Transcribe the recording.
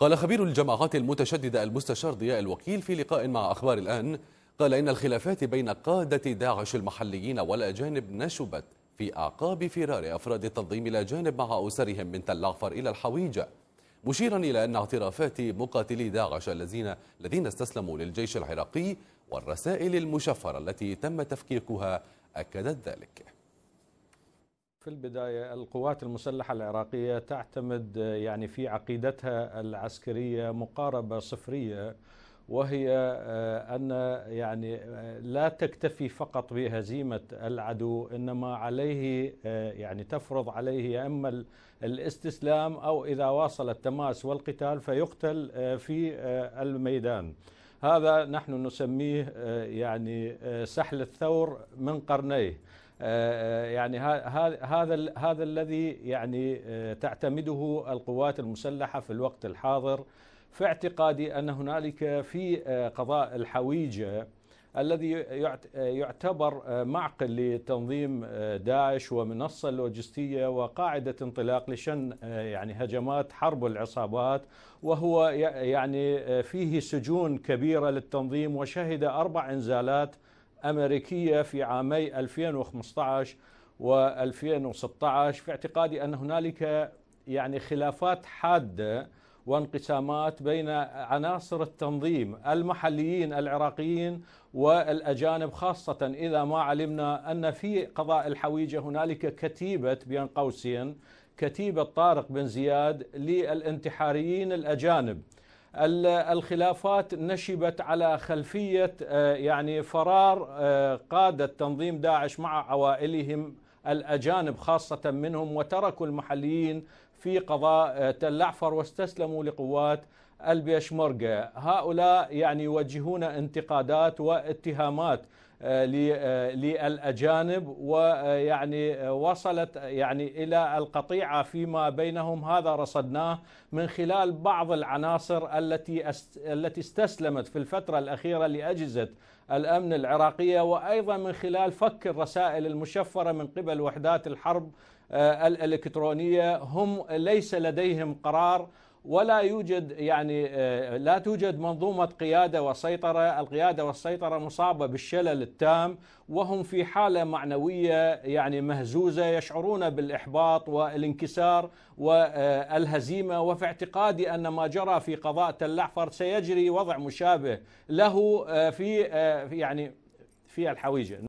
قال خبير الجماعات المتشددة المستشار ضياء الوكيل في لقاء مع أخبار الآن قال إن الخلافات بين قادة داعش المحليين والأجانب نشبت في أعقاب فرار أفراد التنظيم الأجانب مع أسرهم من تل عفر إلى الحويجة مشيرا إلى أن اعترافات مقاتلي داعش الذين الذين استسلموا للجيش العراقي والرسائل المشفرة التي تم تفكيكها أكدت ذلك في البداية القوات المسلحة العراقية تعتمد يعني في عقيدتها العسكرية مقاربة صفرية وهي آه، أن يعني آه، لا تكتفي فقط بهزيمة العدو إنما عليه آه، يعني تفرض عليه يا إما الاستسلام أو إذا واصل التماس والقتال فيقتل في الميدان هذا نحن نسميه يعني سحل الثور من قرنيه آه، يعني هذا هذا الذي يعني آه، تعتمده القوات المسلحه في الوقت الحاضر في اعتقادي ان هنالك في آه، قضاء الحويجه الذي يعتبر معقل لتنظيم داعش ومنصه لوجستيه وقاعده انطلاق لشن يعني هجمات حرب العصابات وهو يعني فيه سجون كبيره للتنظيم وشهد اربع انزالات أمريكية في عامي 2015 و2016 في اعتقادي أن هنالك يعني خلافات حادة وانقسامات بين عناصر التنظيم المحليين العراقيين والاجانب خاصه اذا ما علمنا ان في قضاء الحويجه هنالك كتيبه بين قوسين كتيبه طارق بن زياد للانتحاريين الاجانب الخلافات نشبت على خلفية آه، يعني فرار آه، قادة تنظيم داعش مع عوائلهم الأجانب خاصة منهم وتركوا المحليين في قضاء آه، تل أعفر واستسلموا لقوات البيشمركة هؤلاء يعني يوجهون انتقادات واتهامات آه، آه، للأجانب ويعني وصلت يعني إلى القطيعة فيما بينهم هذا رصدناه من خلال بعض العناصر التي التي استسلمت في الفترة الأخيرة لأجهزة الأمن العراقية وأيضا من خلال فك الرسائل المشفرة من قبل وحدات الحرب آه، الإلكترونية هم ليس لديهم قرار ولا يوجد يعني آه، لا توجد منظومة قيادة وسيطرة القيادة والسيطرة مصابة بالشلل التام وهم في حالة معنوية يعني مهزوزة يشعرون بالإحباط والانكسار والهزيمة وفي اعتقادي أن ما جرى في قضاء تلعفر سيجري وضع مشابه له آه، آه، في يعني في الحويجة